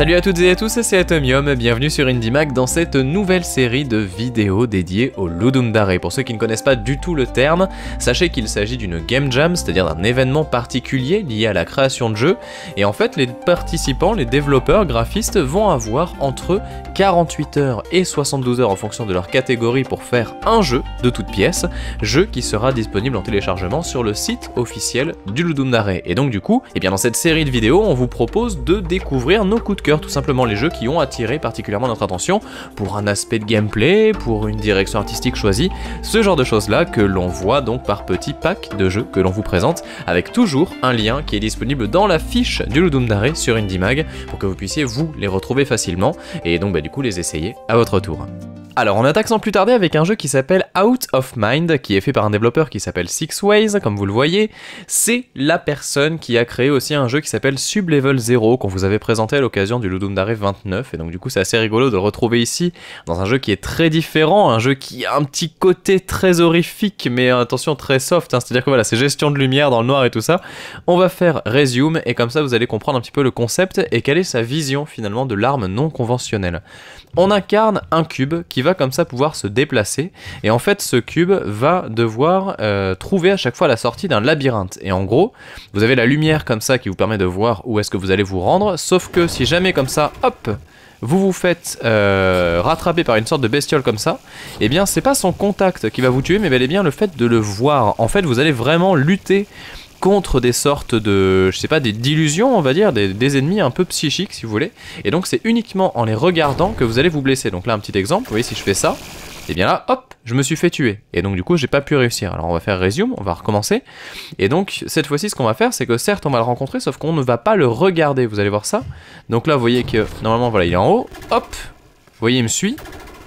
Salut à toutes et à tous, c'est Atomium, bienvenue sur IndieMac dans cette nouvelle série de vidéos dédiées au Ludum Dare. Pour ceux qui ne connaissent pas du tout le terme, sachez qu'il s'agit d'une game jam, c'est-à-dire d'un événement particulier lié à la création de jeux, et en fait les participants, les développeurs, graphistes vont avoir entre 48 heures et 72 heures en fonction de leur catégorie pour faire un jeu de toute pièce, jeu qui sera disponible en téléchargement sur le site officiel du Ludum Dare. Et donc du coup, et eh bien dans cette série de vidéos, on vous propose de découvrir nos coups de cœur tout simplement les jeux qui ont attiré particulièrement notre attention pour un aspect de gameplay, pour une direction artistique choisie, ce genre de choses-là que l'on voit donc par petits packs de jeux que l'on vous présente avec toujours un lien qui est disponible dans la fiche du Ludum Dare sur IndieMag pour que vous puissiez vous les retrouver facilement et donc bah, du coup les essayer à votre tour. Alors on attaque sans plus tarder avec un jeu qui s'appelle Out of Mind, qui est fait par un développeur qui s'appelle Six Ways, comme vous le voyez. C'est la personne qui a créé aussi un jeu qui s'appelle Sublevel 0, qu'on vous avait présenté à l'occasion du Ludum Dare 29, et donc du coup c'est assez rigolo de le retrouver ici, dans un jeu qui est très différent, un jeu qui a un petit côté très horrifique, mais attention très soft, hein. c'est-à-dire que voilà, c'est gestion de lumière dans le noir et tout ça. On va faire Resume, et comme ça vous allez comprendre un petit peu le concept, et quelle est sa vision finalement de l'arme non conventionnelle. On incarne un cube qui va comme ça pouvoir se déplacer. Et en fait, ce cube va devoir euh, trouver à chaque fois la sortie d'un labyrinthe. Et en gros, vous avez la lumière comme ça qui vous permet de voir où est-ce que vous allez vous rendre. Sauf que si jamais comme ça, hop, vous vous faites euh, rattraper par une sorte de bestiole comme ça, et eh bien c'est pas son contact qui va vous tuer, mais bel et bien le fait de le voir. En fait, vous allez vraiment lutter contre des sortes de, je sais pas, des illusions, on va dire, des, ennemis un peu psychiques, si vous voulez. Et donc c'est uniquement en les regardant que vous allez vous blesser. Donc là, un petit exemple, vous voyez, si je fais ça, et eh bien là, hop, je me suis fait tuer. Et donc du coup, j'ai pas pu réussir. Alors on va faire résume, on va recommencer. Et donc cette fois-ci, ce qu'on va faire, c'est que certes, on va le rencontrer, sauf qu'on ne va pas le regarder. Vous allez voir ça. Donc là, vous voyez que normalement, voilà, il est en haut. Hop, vous voyez, il me suit.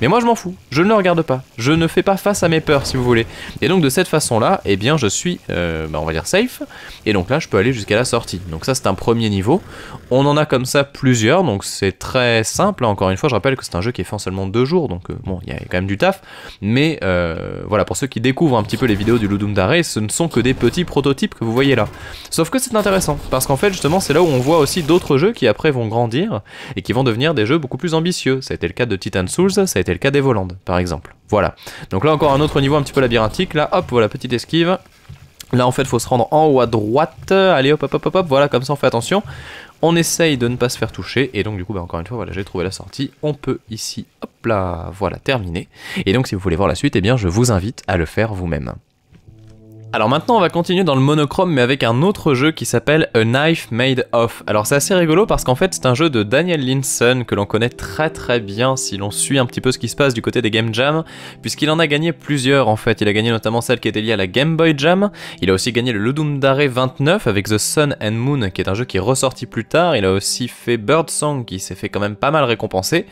Mais moi je m'en fous, je ne le regarde pas, je ne fais pas face à mes peurs si vous voulez. Et donc de cette façon là, eh bien je suis, euh, bah, on va dire safe, et donc là je peux aller jusqu'à la sortie. Donc ça c'est un premier niveau, on en a comme ça plusieurs, donc c'est très simple, encore une fois je rappelle que c'est un jeu qui est fait en seulement deux jours, donc euh, bon il y a quand même du taf, mais euh, voilà, pour ceux qui découvrent un petit peu les vidéos du Ludum Dare, ce ne sont que des petits prototypes que vous voyez là. Sauf que c'est intéressant, parce qu'en fait justement c'est là où on voit aussi d'autres jeux qui après vont grandir, et qui vont devenir des jeux beaucoup plus ambitieux. Ça a été le cas de Titan Souls, ça a été le cas des Volandes, par exemple. Voilà. Donc là, encore un autre niveau un petit peu labyrinthique. Là, hop, voilà, petite esquive. Là, en fait, il faut se rendre en haut à droite. Allez, hop, hop, hop, hop, hop. Voilà, comme ça, on fait attention. On essaye de ne pas se faire toucher. Et donc, du coup, bah, encore une fois, voilà, j'ai trouvé la sortie. On peut ici, hop là, voilà, terminé. Et donc, si vous voulez voir la suite, eh bien, je vous invite à le faire vous-même. Alors maintenant, on va continuer dans le monochrome, mais avec un autre jeu qui s'appelle A Knife Made Of. Alors c'est assez rigolo parce qu'en fait, c'est un jeu de Daniel Linson que l'on connaît très très bien si l'on suit un petit peu ce qui se passe du côté des Game Jam, puisqu'il en a gagné plusieurs en fait. Il a gagné notamment celle qui était liée à la Game Boy Jam. Il a aussi gagné le Ludum Dare 29 avec The Sun and Moon, qui est un jeu qui est ressorti plus tard. Il a aussi fait Bird Song, qui s'est fait quand même pas mal récompenser.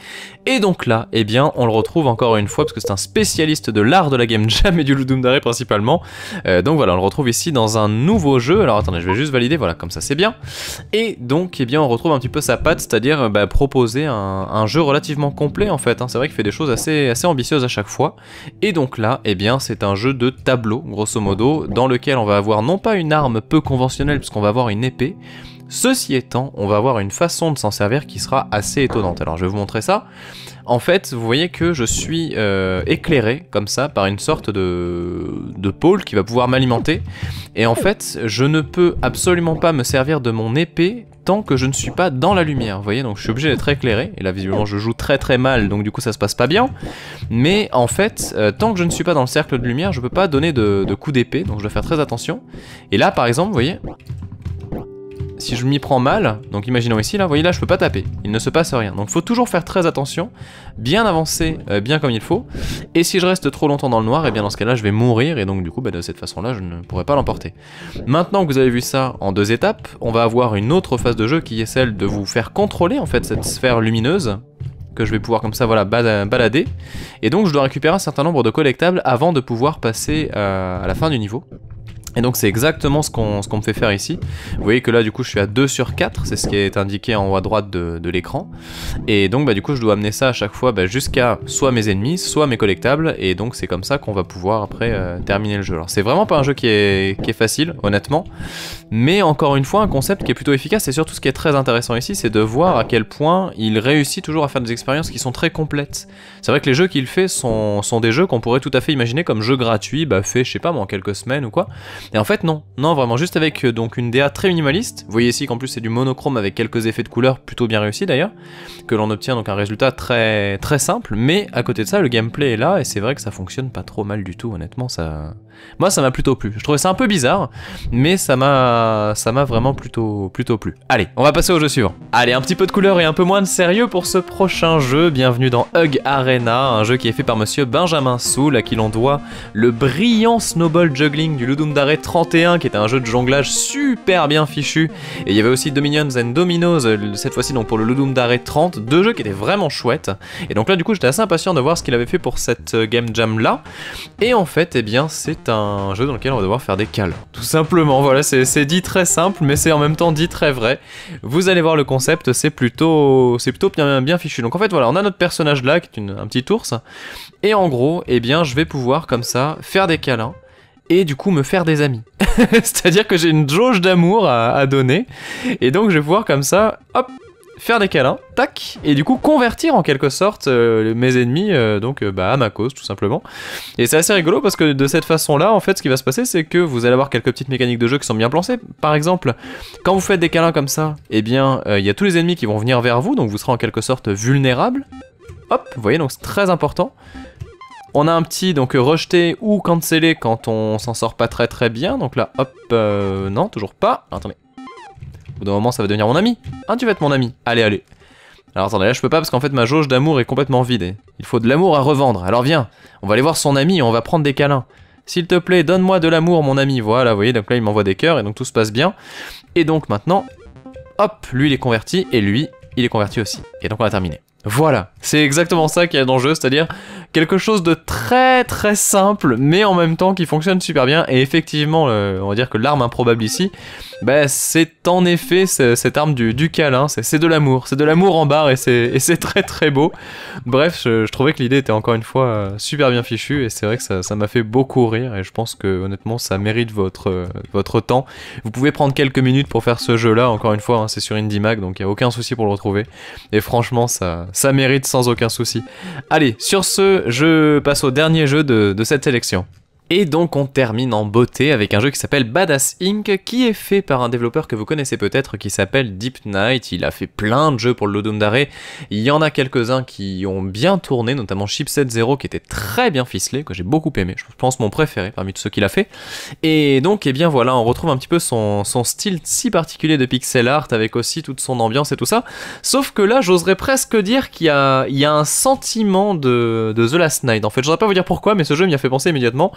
Et donc là, eh bien, on le retrouve encore une fois parce que c'est un spécialiste de l'art de la Game Jam et du Ludum Dare principalement. Euh, donc voilà, on le retrouve ici dans un nouveau jeu. Alors attendez, je vais juste valider, voilà, comme ça c'est bien. Et donc, eh bien, on retrouve un petit peu sa patte, c'est-à-dire euh, bah, proposer un, jeu relativement complet en fait. Hein. C'est vrai qu'il fait des choses assez, assez ambitieuses à chaque fois. Et donc là, eh bien, c'est un jeu de tableau, grosso modo, dans lequel on va avoir non pas une arme peu conventionnelle, puisqu'on va avoir une épée, Ceci étant, on va avoir une façon de s'en servir qui sera assez étonnante. Alors je vais vous montrer ça. En fait, vous voyez que je suis euh, éclairé comme ça par une sorte de, de pôle qui va pouvoir m'alimenter. Et en fait, je ne peux absolument pas me servir de mon épée tant que je ne suis pas dans la lumière, vous voyez, donc je suis obligé d'être éclairé, et là visiblement je joue très très mal, donc du coup ça se passe pas bien, mais en fait, euh, tant que je ne suis pas dans le cercle de lumière, je peux pas donner de, de coups d'épée, donc je dois faire très attention, et là par exemple, vous voyez, si je m'y prends mal, donc imaginons ici, là, vous voyez là, je peux pas taper, il ne se passe rien. Donc faut toujours faire très attention, bien avancer, euh, bien comme il faut, et si je reste trop longtemps dans le noir, et eh bien dans ce cas-là, je vais mourir, et donc du coup, bah, de cette façon-là, je ne pourrai pas l'emporter. Maintenant que vous avez vu ça en deux étapes, on va avoir une autre phase de jeu qui est celle de vous faire contrôler, en fait, cette sphère lumineuse, que je vais pouvoir comme ça voilà balader et donc je dois récupérer un certain nombre de collectables avant de pouvoir passer euh, à la fin du niveau et donc c'est exactement ce qu'on me fait faire ici. Vous voyez que là du coup je suis à 2 sur 4, c'est ce qui est indiqué en haut à droite de, l'écran. Et donc bah, du coup je dois amener ça à chaque fois bah, jusqu'à soit mes ennemis, soit mes collectables. Et donc c'est comme ça qu'on va pouvoir après euh, terminer le jeu. Alors c'est vraiment pas un jeu qui est, qui est, facile honnêtement. Mais encore une fois un concept qui est plutôt efficace et surtout ce qui est très intéressant ici c'est de voir à quel point il réussit toujours à faire des expériences qui sont très complètes. C'est vrai que les jeux qu'il fait sont, des jeux qu'on pourrait tout à fait imaginer comme jeux gratuits, bah, faits je sais pas moi en quelques semaines ou quoi. Et en fait non, non vraiment juste avec euh, donc une DA très minimaliste, vous voyez ici qu'en plus c'est du monochrome avec quelques effets de couleur plutôt bien réussis d'ailleurs, que l'on obtient donc un résultat très très simple, mais à côté de ça le gameplay est là et c'est vrai que ça fonctionne pas trop mal du tout honnêtement ça... Moi ça m'a plutôt plu, je trouvais ça un peu bizarre, mais ça m'a ça m'a vraiment plutôt, plutôt plu. Allez, on va passer au jeu suivant. Allez, un petit peu de couleur et un peu moins de sérieux pour ce prochain jeu, bienvenue dans Hug Arena, un jeu qui est fait par monsieur Benjamin Soul à qui l'on doit le brillant snowball juggling du Ludum Dare 31, qui était un jeu de jonglage super bien fichu. Et il y avait aussi Dominions and Dominos, euh, cette fois-ci donc pour le Ludum d'arrêt 30, deux jeux qui étaient vraiment chouettes. Et donc là, du coup, j'étais assez impatient de voir ce qu'il avait fait pour cette euh, game jam là. Et en fait, eh bien, c'est un jeu dans lequel on va devoir faire des cales. Tout simplement, voilà, c'est dit très simple, mais c'est en même temps dit très vrai. Vous allez voir le concept, c'est plutôt, c'est plutôt bien, bien fichu. Donc en fait, voilà, on a notre personnage là, qui est une, un petit ours. Et en gros, eh bien, je vais pouvoir comme ça faire des câlins et du coup me faire des amis. C'est-à-dire que j'ai une jauge d'amour à, donner, et donc je vais pouvoir comme ça, hop, faire des câlins, tac, et du coup convertir en quelque sorte euh, mes ennemis euh, donc euh, bah, à ma cause tout simplement. Et c'est assez rigolo parce que de cette façon-là, en fait, ce qui va se passer, c'est que vous allez avoir quelques petites mécaniques de jeu qui sont bien pensées Par exemple, quand vous faites des câlins comme ça, eh bien, il y a tous les ennemis qui vont venir vers vous, donc vous serez en quelque sorte vulnérable. Hop, vous voyez, donc c'est très important. On a un petit donc euh, rejeté ou cancellé quand on s'en sort pas très très bien. Donc là, hop, euh, non, toujours pas. attendez. Au bout d'un moment, ça va devenir mon ami. Ah, tu vas être mon ami. Allez, allez. Alors attendez, là je peux pas parce qu'en fait ma jauge d'amour est complètement vide. Il faut de l'amour à revendre. Alors viens, on va aller voir son ami et on va prendre des câlins. S'il te plaît, donne-moi de l'amour, mon ami. Voilà, vous voyez, donc là il m'envoie des cœurs et donc tout se passe bien. Et donc maintenant, hop, lui il est converti et lui il est converti aussi. Et donc on a terminé. Voilà, c'est exactement ça dans le jeu, c'est-à-dire quelque chose de très très simple, mais en même temps qui fonctionne super bien. Et effectivement, on va dire que l'arme improbable ici, bah, c'est en effet cette arme du, du câlin, c'est de l'amour, c'est de l'amour en barre et c'est très très beau. Bref, je, trouvais que l'idée était encore une fois euh, super bien fichue et c'est vrai que ça m'a fait beaucoup rire et je pense que honnêtement ça mérite votre, euh, votre temps. Vous pouvez prendre quelques minutes pour faire ce jeu là, encore une fois, hein, c'est sur IndieMac donc il n'y a aucun souci pour le retrouver. Et franchement, ça ça mérite sans aucun souci. Allez, sur ce, je passe au dernier jeu de, cette sélection. Et donc on termine en beauté avec un jeu qui s'appelle Badass Inc. qui est fait par un développeur que vous connaissez peut-être qui s'appelle Deep Knight, Il a fait plein de jeux pour le Lodum Il y en a quelques-uns qui ont bien tourné, notamment Chipset Zero qui était très bien ficelé, que j'ai beaucoup aimé. Je pense mon préféré parmi tous ceux qu'il a fait. Et donc, eh bien voilà, on retrouve un petit peu son, style si particulier de pixel art avec aussi toute son ambiance et tout ça. Sauf que là, j'oserais presque dire qu'il y a, un sentiment de, The Last Night. En fait, je voudrais pas vous dire pourquoi, mais ce jeu m'y a fait penser immédiatement.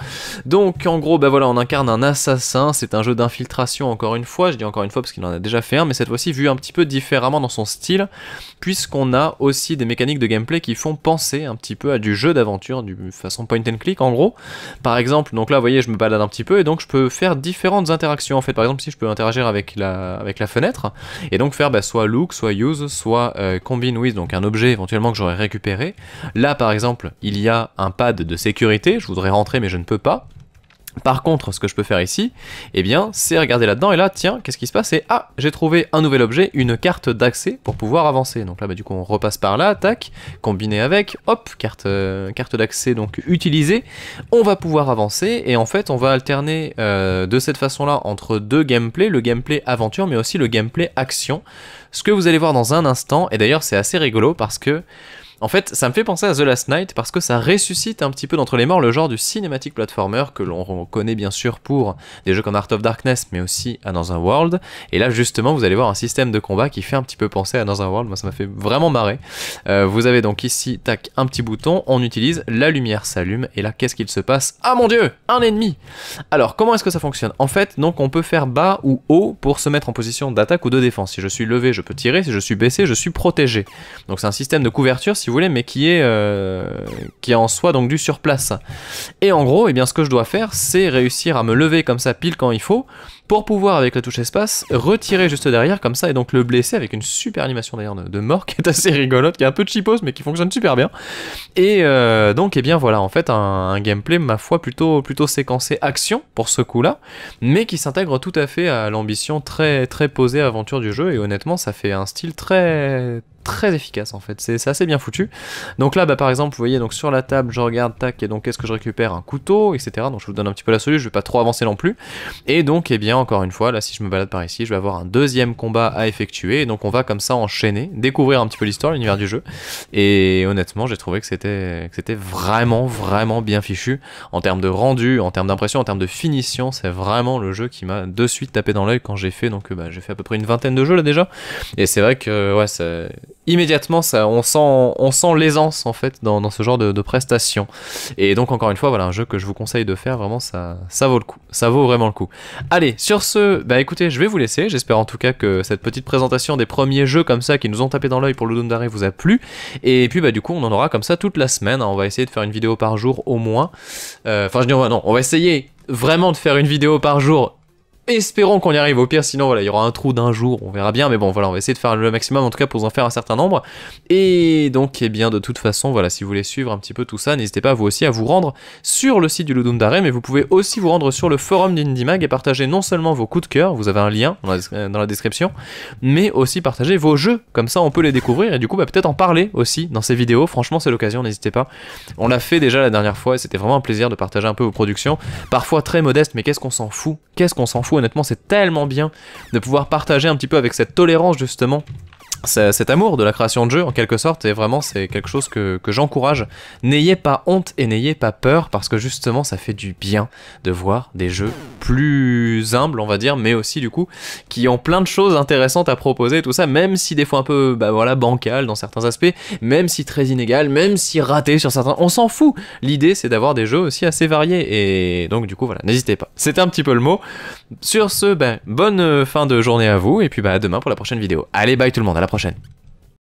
Donc en gros, bah voilà, on incarne un assassin, c'est un jeu d'infiltration encore une fois, je dis encore une fois parce qu'il en a déjà fait un, mais cette fois-ci vu un petit peu différemment dans son style, puisqu'on a aussi des mécaniques de gameplay qui font penser un petit peu à du jeu d'aventure, du façon point and click en gros. Par exemple, donc là vous voyez, je me balade un petit peu et donc je peux faire différentes interactions en fait. Par exemple, si je peux interagir avec la, avec la fenêtre et donc faire bah, soit look, soit use, soit euh, combine with, donc un objet éventuellement que j'aurais récupéré. Là par exemple, il y a un pad de sécurité, je voudrais rentrer mais je ne peux pas. Par contre, ce que je peux faire ici, eh bien, c'est regarder là-dedans et là, tiens, qu'est-ce qui se passe Et ah, j'ai trouvé un nouvel objet, une carte d'accès pour pouvoir avancer. Donc là, bah, du coup, on repasse par là, tac, combiné avec, hop, carte, euh, carte d'accès donc utilisée. On va pouvoir avancer et en fait, on va alterner euh, de cette façon-là entre deux gameplays, le gameplay aventure, mais aussi le gameplay action. Ce que vous allez voir dans un instant. Et d'ailleurs, c'est assez rigolo parce que en fait, ça me fait penser à The Last Night parce que ça ressuscite un petit peu d'entre les morts le genre du cinématique platformer que l'on connaît bien sûr pour des jeux comme Art of Darkness, mais aussi à Dans World. Et là, justement, vous allez voir un système de combat qui fait un petit peu penser à Dans World. Moi, ça m'a fait vraiment marrer. Euh, vous avez donc ici, tac, un petit bouton. On utilise la lumière s'allume. Et là, qu'est-ce qu'il se passe Ah mon dieu, un ennemi. Alors, comment est-ce que ça fonctionne En fait, donc, on peut faire bas ou haut pour se mettre en position d'attaque ou de défense. Si je suis levé, je peux tirer. Si je suis baissé, je suis protégé. Donc, c'est un système de couverture. Si mais qui est, euh, qui est en soi donc du sur place Et en gros, et eh bien, ce que je dois faire, c'est réussir à me lever comme ça pile quand il faut, pour pouvoir, avec la touche espace, retirer juste derrière comme ça et donc le blesser avec une super animation d'ailleurs de, mort qui est assez rigolote, qui est un peu cheapos mais qui fonctionne super bien. Et euh, donc, et eh bien voilà, en fait, un, gameplay, ma foi, plutôt, plutôt séquencé action pour ce coup-là, mais qui s'intègre tout à fait à l'ambition très, très posée aventure du jeu et honnêtement, ça fait un style très très efficace en fait, c'est assez bien foutu. Donc là bah, par exemple vous voyez donc sur la table je regarde tac et donc qu'est-ce que je récupère Un couteau etc. Donc je vous donne un petit peu la solution, je vais pas trop avancer non plus. Et donc et eh bien encore une fois. Là, si je me balade par ici, je vais avoir un deuxième combat à effectuer. Et donc on va comme ça enchaîner, découvrir un petit peu l'histoire, l'univers du jeu. Et honnêtement, j'ai trouvé que c'était vraiment, vraiment bien fichu. En termes de rendu, en termes d'impression, en termes de finition, c'est vraiment le jeu qui m'a de suite tapé dans l'œil quand j'ai fait. Donc euh, bah, j'ai fait à peu près une vingtaine de jeux là déjà. Et c'est vrai que ouais, immédiatement, ça, on sent, on sent l'aisance en fait dans, ce genre de, prestations. Et donc encore une fois, voilà un jeu que je vous conseille de faire. Vraiment, ça, ça vaut le coup. Ça vaut vraiment le coup. Allez, sur ce, bah écoutez, je vais vous laisser. J'espère en tout cas que cette petite présentation des premiers jeux comme ça qui nous ont tapé dans l'œil pour le d'arrêt vous a plu. Et puis bah du coup, on en aura comme ça toute la semaine. Hein. On va essayer de faire une vidéo par jour au moins. Euh, enfin, je dis non, on va essayer vraiment de faire une vidéo par jour Espérons qu'on y arrive. Au pire, sinon, voilà, il y aura un trou d'un jour, on verra bien. Mais bon, voilà, on va essayer de faire le maximum, en tout cas, pour en faire un certain nombre. Et donc, et eh bien, de toute façon, voilà, si vous voulez suivre un petit peu tout ça, n'hésitez pas, vous aussi, à vous rendre sur le site du Ludum Dare, mais vous pouvez aussi vous rendre sur le forum d'IndieMag et partager non seulement vos coups de cœur, vous avez un lien dans la, description, mais aussi partager vos jeux. Comme ça, on peut les découvrir et du coup, bah, peut-être en parler aussi dans ces vidéos. Franchement, c'est l'occasion, n'hésitez pas. On l'a fait déjà la dernière fois et c'était vraiment un plaisir de partager un peu vos productions. Parfois très modestes, mais qu'est-ce qu'on s'en fout Qu'est-ce qu'on s'en fout Honnêtement, c'est tellement bien de pouvoir partager un petit peu avec cette tolérance justement cet amour de la création de jeu en quelque sorte et vraiment c'est quelque chose que, j'encourage. N'ayez pas honte et n'ayez pas peur parce que justement ça fait du bien de voir des jeux plus humbles on va dire mais aussi du coup qui ont plein de choses intéressantes à proposer tout ça même si des fois un peu bah voilà bancal dans certains aspects, même si très inégal, même si raté sur certains, on s'en fout. L'idée c'est d'avoir des jeux aussi assez variés et donc du coup voilà, n'hésitez pas. C'était un petit peu le mot. Sur ce, ben, bonne euh, fin de journée à vous et puis bah à demain pour la prochaine vidéo. Allez bye tout le monde, à la prochaine prochaine.